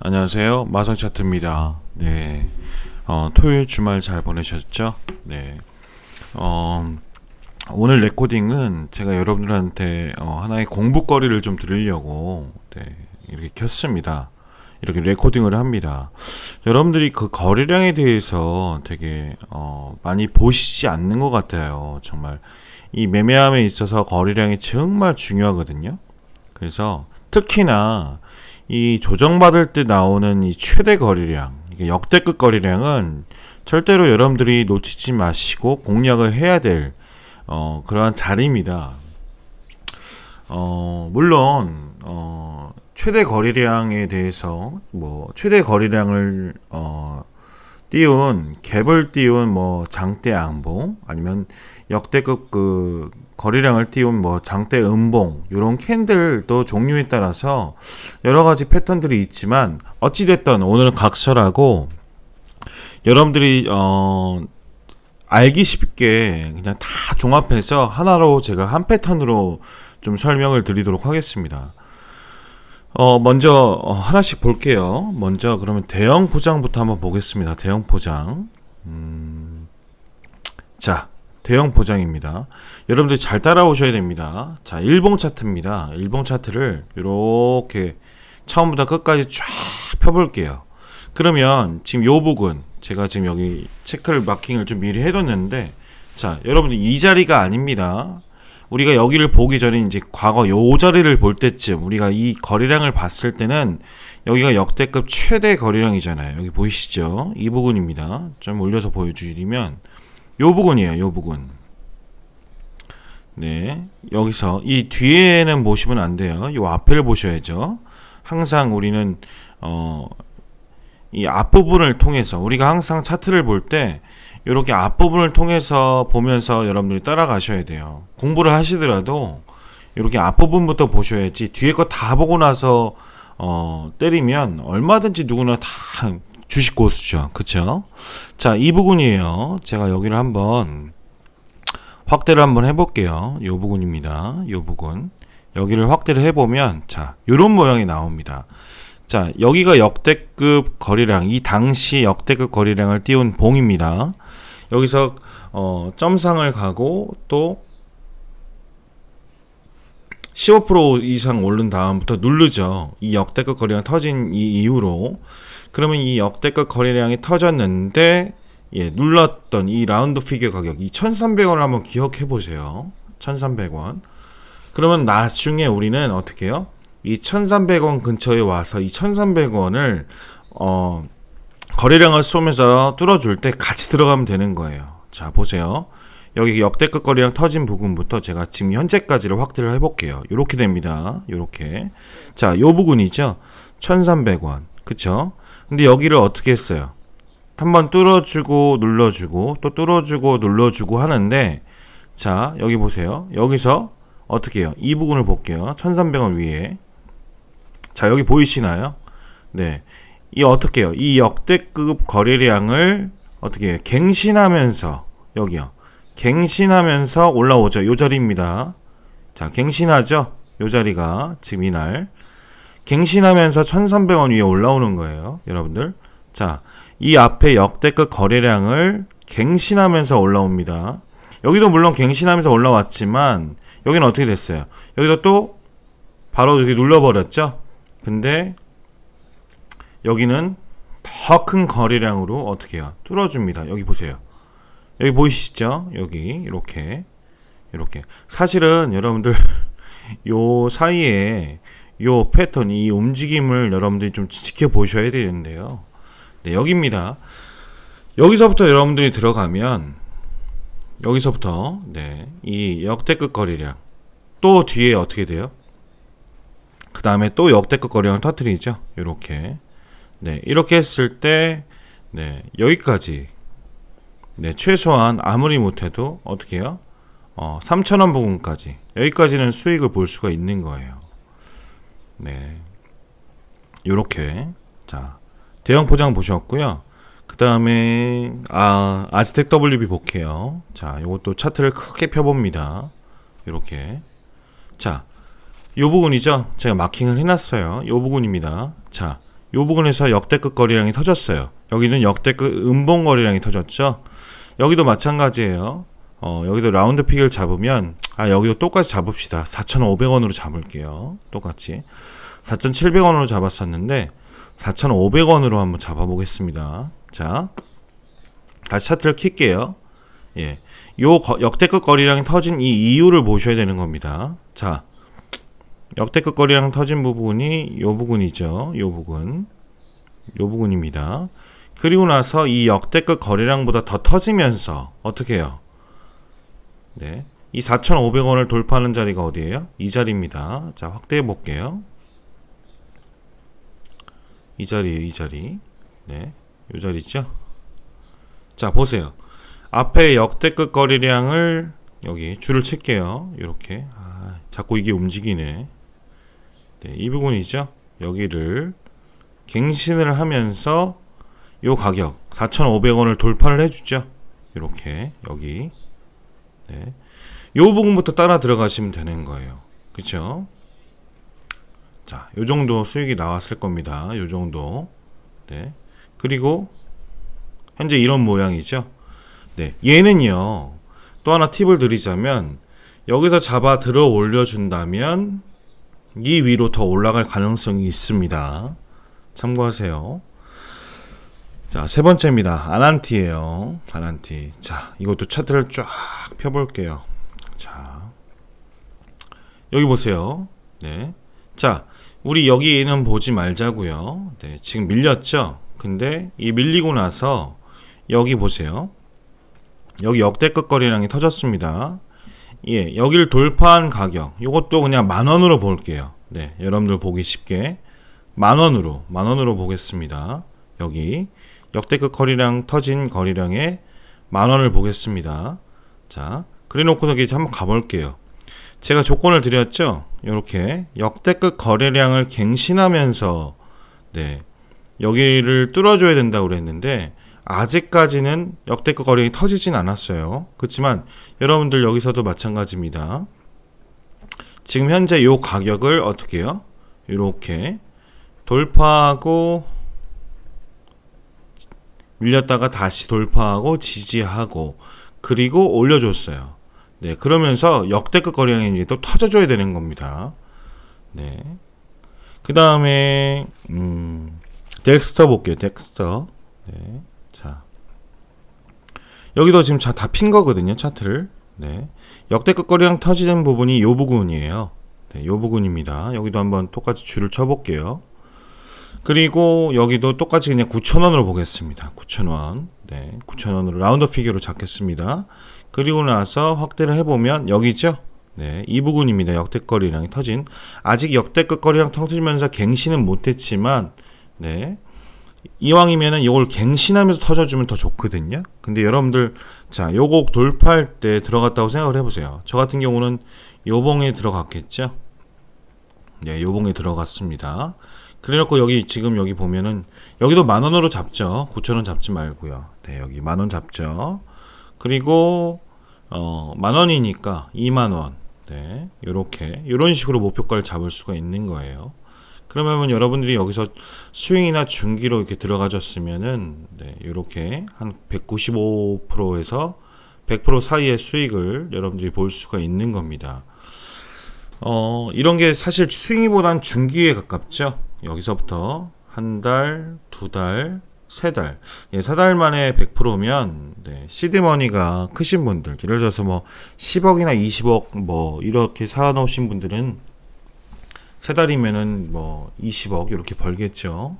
안녕하세요. 마성 차트입니다. 네. 어, 토요일 주말 잘 보내셨죠? 네. 어, 오늘 레코딩은 제가 여러분들한테 어, 하나의 공부거리를 좀 드리려고 네, 이렇게 켰습니다. 이렇게 레코딩을 합니다. 여러분들이 그 거래량에 대해서 되게 어, 많이 보시지 않는 것 같아요. 정말 이 매매함에 있어서 거래량이 정말 중요하거든요. 그래서 특히나 이 조정받을 때 나오는 이 최대 거리량, 이게 역대급 거리량은 절대로 여러분들이 놓치지 마시고 공략을 해야 될 어, 그러한 자리입니다. 어, 물론 어, 최대 거리량에 대해서 뭐 최대 거리량을 어, 띄운 갭을 띄운 뭐 장대 양봉 아니면 역대급 그 거리량을 띄운 뭐 장대 음봉 이런 캔들도 종류에 따라서 여러 가지 패턴들이 있지만 어찌 됐든 오늘은 각설하고 여러분들이 어 알기 쉽게 그냥 다 종합해서 하나로 제가 한 패턴으로 좀 설명을 드리도록 하겠습니다. 어 먼저 어, 하나씩 볼게요. 먼저 그러면 대형 포장부터 한번 보겠습니다. 대형 포장. 음... 자, 대형 포장입니다. 여러분들 잘 따라오셔야 됩니다. 자, 일봉 차트입니다. 일봉 차트를 이렇게 처음부터 끝까지 쫙 펴볼게요. 그러면 지금 요 부분 제가 지금 여기 체크를 마킹을 좀 미리 해뒀는데 자, 여러분들 이 자리가 아닙니다. 우리가 여기를 보기 전에 이제 과거 요 자리를 볼 때쯤 우리가 이 거래량을 봤을 때는 여기가 역대급 최대 거래량이잖아요. 여기 보이시죠? 이 부분입니다. 좀 올려서 보여주면 요 부분이에요. 요 부분. 네. 여기서 이 뒤에는 보시면 안 돼요. 요 앞을 보셔야죠. 항상 우리는 어, 이 앞부분을 통해서 우리가 항상 차트를 볼때 이렇게 앞부분을 통해서 보면서 여러분들이 따라가셔야 돼요. 공부를 하시더라도 이렇게 앞부분부터 보셔야지 뒤에 거 다 보고 나서 어, 때리면 얼마든지 누구나 다 주식 고수죠. 그쵸? 자, 이 부분이에요. 제가 여기를 한번 확대를 한번 해볼게요. 요 부분입니다. 요 부분. 여기를 확대를 해보면, 자, 요런 모양이 나옵니다. 자, 여기가 역대급 거리량, 이 당시 역대급 거리량을 띄운 봉입니다. 여기서, 어, 점상을 가고, 또, 15% 이상 오른 다음부터 누르죠. 이 역대급 거리량 터진 이 이후로 그러면 이 역대급 거래량이 터졌는데 예, 눌렀던 이 라운드 피규어 가격 이 1300원을 한번 기억해 보세요 1300원 그러면 나중에 우리는 어떻게 해요? 이 1300원 근처에 와서 이 1300원을 어, 거래량을 쏘면서 뚫어줄 때 같이 들어가면 되는 거예요 자 보세요 여기 역대급 거래량 터진 부분부터 제가 지금 현재까지를 확대를 해볼게요 이렇게 됩니다 이렇게 자요 부분이죠 1300원 그쵸 근데 여기를 어떻게 했어요? 한번 뚫어주고 눌러주고 또 뚫어주고 눌러주고 하는데 자 여기 보세요 여기서 어떻게 해요 이 부분을 볼게요 1300원 위에 자 여기 보이시나요 네 이 어떻게 해요 이 역대급 거래량을 어떻게 해요? 갱신하면서 여기요 갱신하면서 올라오죠 요 자리입니다 자 갱신하죠 요 자리가 지금 이날 갱신하면서 1,300원 위에 올라오는 거예요. 여러분들. 자, 이 앞에 역대급 거래량을 갱신하면서 올라옵니다. 여기도 물론 갱신하면서 올라왔지만 여기는 어떻게 됐어요? 여기도 또 바로 여기 눌러버렸죠? 근데 여기는 더 큰 거래량으로 어떻게 해요? 뚫어줍니다. 여기 보세요. 여기 보이시죠? 여기 이렇게 이렇게 사실은 여러분들 요 사이에 요 패턴, 이 움직임을 여러분들이 좀 지켜보셔야 되는데요. 네, 여기입니다. 여기서부터 여러분들이 들어가면 여기서부터 네, 이 역대급 거리량또 뒤에 어떻게 돼요? 그 다음에 또 역대급 거리량을터뜨리죠 이렇게 네, 이렇게 했을 때 네, 여기까지 네, 최소한 아무리 못해도 어떻게 해요? 어, 3천원 부분까지 여기까지는 수익을 볼 수가 있는 거예요. 네. 요렇게. 자, 대형 포장 보셨고요. 그 다음에, 아, 아스텍 WB 볼게요. 자, 요것도 차트를 크게 펴봅니다. 요렇게. 자, 요 부분이죠. 제가 마킹을 해놨어요. 요 부분입니다. 자, 요 부분에서 역대급 거리량이 터졌어요. 여기는 역대급 음봉 거리량이 터졌죠. 여기도 마찬가지예요. 어, 여기도 라운드 픽을 잡으면 아 여기도 똑같이 잡읍시다 4,500원으로 잡을게요 똑같이 4,700원으로 잡았었는데 4,500원으로 한번 잡아보겠습니다 자 다시 차트를 킬게요 예, 요 거, 역대급 거리량이 터진 이 이유를 보셔야 되는 겁니다 자 역대급 거리량 터진 부분이 요 부분이죠 요 부분 요 부분입니다 그리고 나서 이 역대급 거리량보다더 터지면서 어떻게 해요? 네. 이 4,500원을 돌파하는 자리가 어디예요? 이 자리입니다. 자, 확대해 볼게요. 이 자리에요, 이 자리. 네. 이 자리 있죠? 자, 보세요. 앞에 역대급 거리량을 여기 줄을 칠게요. 이렇게. 아, 자꾸 이게 움직이네. 네, 이 부분이죠. 여기를 갱신을 하면서 요 가격 4,500원을 돌파를 해주죠. 이렇게 여기. 네. 요 부분부터 따라 들어가시면 되는 거예요. 그쵸? 자, 요 정도 수익이 나왔을 겁니다. 요 정도. 네. 그리고, 현재 이런 모양이죠? 네. 얘는요, 또 하나 팁을 드리자면, 여기서 잡아 들어 올려준다면, 이 위로 더 올라갈 가능성이 있습니다. 참고하세요. 자, 세 번째입니다. 아난티예요. 아난티. 자, 이것도 차트를 쫙 펴볼게요. 자, 여기 보세요. 네. 자, 우리 여기는 보지 말자고요. 네, 지금 밀렸죠? 근데 이 밀리고 나서 여기 보세요. 여기 역대급 거래량이 터졌습니다. 예, 여기를 돌파한 가격. 이것도 그냥 만 원으로 볼게요. 네, 여러분들 보기 쉽게 만 원으로 만 원으로 보겠습니다. 여기 역대급 거리량 터진 거리량에 만 원을 보겠습니다. 자, 그래놓고서 이제 한번 가볼게요. 제가 조건을 드렸죠. 이렇게 역대급 거래량을 갱신하면서 네 여기를 뚫어줘야 된다고 그랬는데 아직까지는 역대급 거래량이 터지진 않았어요. 그렇지만 여러분들 여기서도 마찬가지입니다. 지금 현재 이 가격을 어떻게 요 이렇게 돌파하고 밀렸다가 다시 돌파하고 지지하고 그리고 올려줬어요. 네, 그러면서 역대급 거래량이 이제 또 터져줘야 되는 겁니다. 네. 그 다음에, 음, 덱스터 볼게요, 덱스터. 네. 자. 여기도 지금 다 핀 거거든요, 차트를. 네. 역대급 거래량 터지는 부분이 요 부분이에요. 네, 요 부분입니다. 여기도 한번 똑같이 줄을 쳐볼게요. 그리고 여기도 똑같이 그냥 9,000원으로 보겠습니다. 9,000원. 네, 9,000원으로 라운드 피규어로 잡겠습니다. 그리고 나서 확대를 해보면 여기 죠 네, 이 부분입니다. 역대급 거리량이 터진. 아직 역대급 거리량 터지면서 갱신은 못했지만, 네. 이왕이면은 이걸 갱신하면서 터져주면 더 좋거든요. 근데 여러분들, 자, 요거 돌파할 때 들어갔다고 생각을 해보세요. 저 같은 경우는 요봉에 들어갔겠죠? 네, 요봉에 들어갔습니다. 그래놓고 여기 지금 여기 보면은 여기도 만원으로 잡죠. 9천원 잡지 말고요. 네, 여기 만원 잡죠. 그리고 어, 만 원이니까 2만 원. 네. 요렇게 요런 식으로 목표가를 잡을 수가 있는 거예요. 그러면 여러분들이 여기서 스윙이나 중기로 이렇게 들어가셨으면은 네, 이렇게 한 195%에서 100% 사이의 수익을 여러분들이 볼 수가 있는 겁니다. 어, 이런 게 사실 스윙이보단 중기에 가깝죠. 여기서부터 한 달, 두 달, 세 달. 예, 세달 만에 100%면, 네, 시드머니가 크신 분들, 예를 들어서 뭐, 10억이나 20억, 뭐, 이렇게 사놓으신 분들은, 세 달이면은 뭐, 20억, 이렇게 벌겠죠.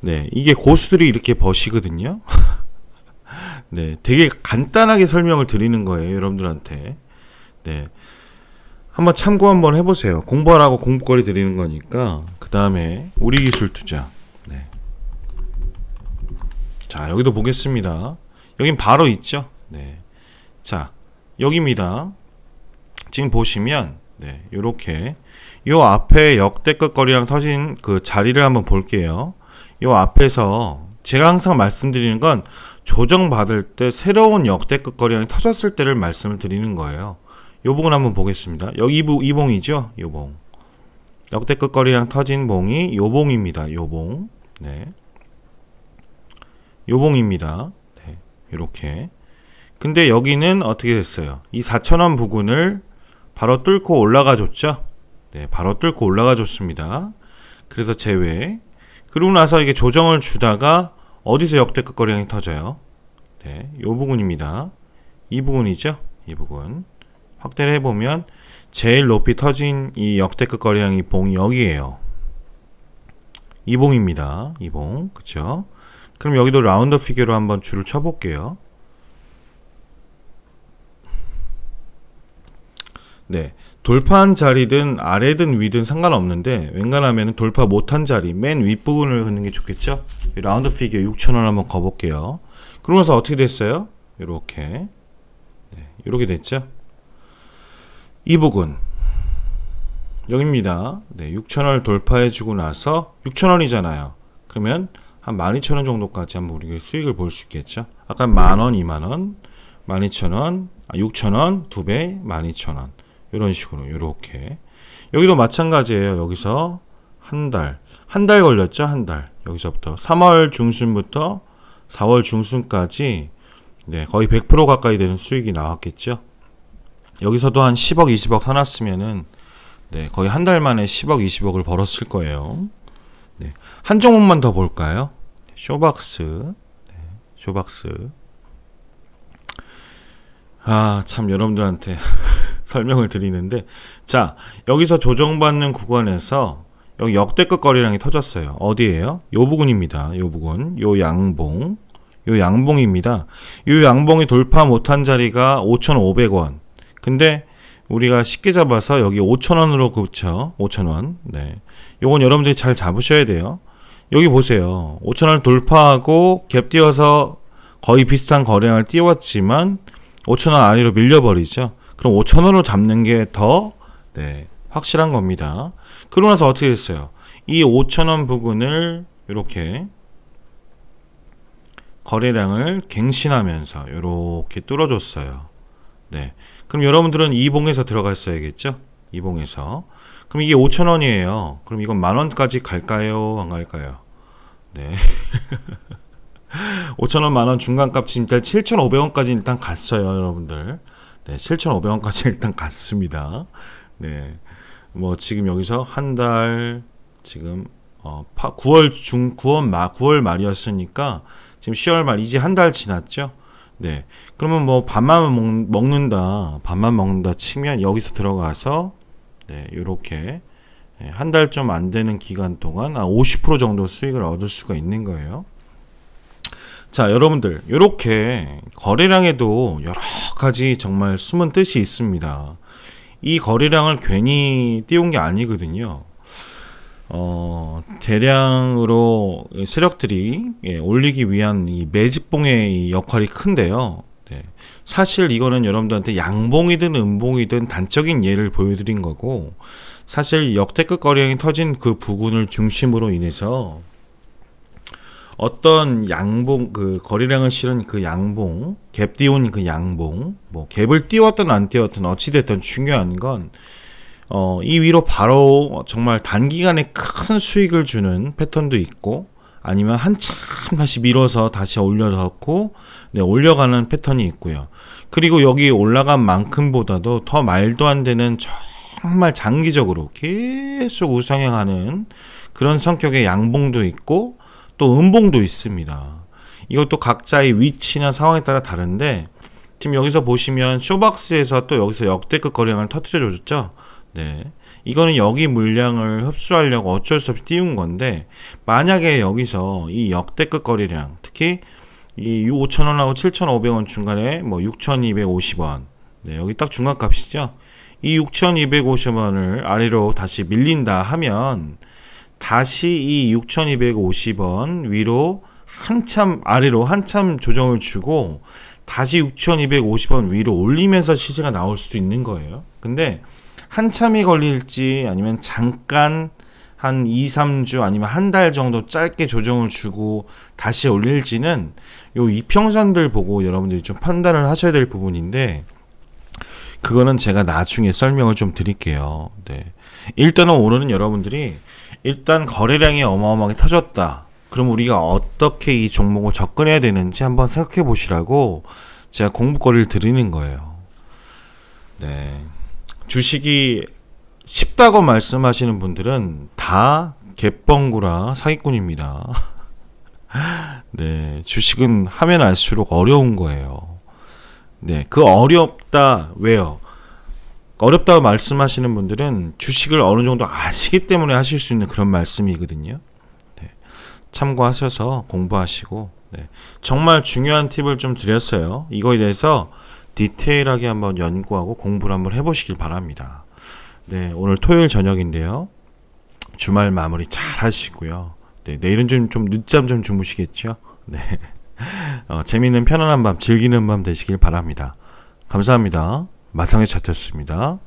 네, 이게 고수들이 이렇게 버시거든요. 네, 되게 간단하게 설명을 드리는 거예요, 여러분들한테. 네. 한번 참고 한번 해보세요. 공부하라고 공부거리 드리는 거니까, 그 다음에, 우리 기술 투자. 네. 자, 여기도 보겠습니다. 여긴 바로 있죠? 네. 자, 여기입니다. 지금 보시면, 네, 요렇게. 요 앞에 역대급 거리랑 터진 그 자리를 한번 볼게요. 요 앞에서 제가 항상 말씀드리는 건 조정받을 때 새로운 역대급 거리랑 터졌을 때를 말씀을 드리는 거예요. 요 부분 한번 보겠습니다. 여기 이 봉이죠? 요 봉. 역대급 거리랑 터진 봉이 요 봉입니다. 요 봉. 네. 요봉입니다. 네, 이렇게. 근데 여기는 어떻게 됐어요? 이4천원 부근을 바로 뚫고 올라가 줬죠? 네, 바로 뚫고 올라가 줬습니다. 그래서 제외. 그러고 나서 이게 조정을 주다가 어디서 역대급 거래량이 터져요? 네, 요 부분입니다. 이 부분이죠? 이 부분. 확대를 해보면 제일 높이 터진 이 역대급 거래량 이 봉이 여기에요. 이 봉입니다. 이 봉. 그쵸? 그럼 여기도 라운더 피규로 어 한번 줄을 쳐볼게요. 네. 돌파한 자리든 아래든 위든 상관없는데 웬간하면 돌파 못한 자리 맨 윗부분을 긋는 게 좋겠죠 라운드 피규어 6,000원 한번 가볼게요 그러면서 어떻게 됐어요? 이렇게 네, 이렇게 됐죠 이 부분 여기입니다 네, 6,000원을 돌파해주고 나서 6,000원이잖아요 그러면 한 12,000원 정도까지 한번 우리가 수익을 볼 수 있겠죠. 아까 만원, 이만원 12,000원, 6,000원, 아, 두배 12,000원. 이런 식으로 이렇게 여기도 마찬가지예요. 여기서 한 달, 한 달 걸렸죠. 한 달. 여기서부터 3월 중순부터 4월 중순까지 네, 거의 100% 가까이 되는 수익이 나왔겠죠. 여기서도 한 10억, 20억 사놨으면은 네, 거의 한 달 만에 10억, 20억을 벌었을 거예요. 네, 한 종목만 더 볼까요? 쇼박스 네, 쇼박스 아 참 여러분들한테 설명을 드리는데 자 여기서 조정받는 구간에서 여기 역대급 거리량이 터졌어요 어디에요? 요 부근입니다 요 부근 요 양봉 요 양봉입니다 요 양봉이 돌파 못한 자리가 5,500원 근데 우리가 쉽게 잡아서 여기 5,000원으로 그쵸 5,000원 네. 요건 여러분들이 잘 잡으셔야 돼요 여기 보세요. 5천원을 돌파하고 갭띄어서 거의 비슷한 거래량을 띄웠지만 5천원 안위로 밀려버리죠. 그럼 5천원으로 잡는 게더 네, 확실한 겁니다. 그러고 나서 어떻게 됐어요? 이 5천원 부근을 이렇게 거래량을 갱신하면서 이렇게 뚫어줬어요. 네. 그럼 여러분들은 이봉에서 들어갔어야겠죠? 이봉에서 그럼 이게 5천원이에요 그럼 이건 만원까지 갈까요? 안 갈까요? 네. 5천원 만원 중간값 지금 일단 7,500원까지 일단 갔어요, 여러분들. 네, 7,500원까지 일단 갔습니다. 네. 뭐 지금 여기서 한 달 지금 어, 9월 중 9월 말 9월 말이었으니까 지금 10월 말 이제 한 달 지났죠. 네. 그러면 뭐 밥만 먹, 는다 밥만 먹는다 치면 여기서 들어가서 네, 이렇게 예, 한달 좀 안 되는 기간 동안 50% 정도 수익을 얻을 수가 있는 거예요. 자, 여러분들 이렇게 거래량에도 여러 가지 정말 숨은 뜻이 있습니다. 이 거래량을 괜히 띄운 게 아니거든요. 어, 대량으로 세력들이 예, 올리기 위한 이 매집봉의 역할이 큰데요. 네. 사실 이거는 여러분들한테 양봉이든 음봉이든 단적인 예를 보여드린 거고 사실 역대급 거래량이 터진 그부근을 중심으로 인해서 어떤 양봉 그 거래량을 실은 그 양봉 갭 띄운 그 양봉 뭐 갭을 띄웠든 안 띄웠든 어찌 됐든 중요한 건 어, 이 위로 바로 정말 단기간에 큰 수익을 주는 패턴도 있고 아니면 한참 다시 밀어서 다시 올려놓고 네, 올려가는 패턴이 있고요. 그리고 여기 올라간 만큼보다도 더 말도 안 되는 정말 장기적으로 계속 우상향하는 그런 성격의 양봉도 있고 또 음봉도 있습니다. 이것도 각자의 위치나 상황에 따라 다른데 지금 여기서 보시면 쇼박스에서 또 여기서 역대급 거래량을 터트려 줬죠. 네. 이거는 여기 물량을 흡수하려고 어쩔 수 없이 띄운 건데 만약에 여기서 이 역대급 거래량 특히 이 5,000원하고 7,500원 중간에 뭐 6,250원 네, 여기 딱 중간값이죠 이 6,250원을 아래로 다시 밀린다 하면 다시 이 6,250원 위로 한참 아래로 한참 조정을 주고 다시 6,250원 위로 올리면서 시세가 나올 수도 있는 거예요. 근데 한참이 걸릴지 아니면 잠깐 한 2, 3주 아니면 한 달 정도 짧게 조정을 주고 다시 올릴지는 요 이평선들 보고 여러분들이 좀 판단을 하셔야 될 부분인데 그거는 제가 나중에 설명을 좀 드릴게요. 네. 일단은 오늘은 여러분들이 일단 거래량이 어마어마하게 터졌다. 그럼 우리가 어떻게 이 종목을 접근해야 되는지 한번 생각해 보시라고 제가 공부거리를 드리는 거예요. 네. 주식이 쉽다고 말씀하시는 분들은 다 개뻥구라 사기꾼입니다. 네, 주식은 하면 알수록 어려운 거예요. 네, 그 어렵다 왜요? 어렵다고 말씀하시는 분들은 주식을 어느 정도 아시기 때문에 하실 수 있는 그런 말씀이거든요. 네, 참고하셔서 공부하시고 네, 정말 중요한 팁을 좀 드렸어요. 이거에 대해서 디테일하게 한번 연구하고 공부를 한번 해보시길 바랍니다. 네, 오늘 토요일 저녁인데요. 주말 마무리 잘 하시고요. 네, 내일은 좀, 좀 늦잠 좀 주무시겠죠? 네. 어, 재미있는 편안한 밤, 즐기는 밤 되시길 바랍니다. 감사합니다. 마상의 차트였습니다.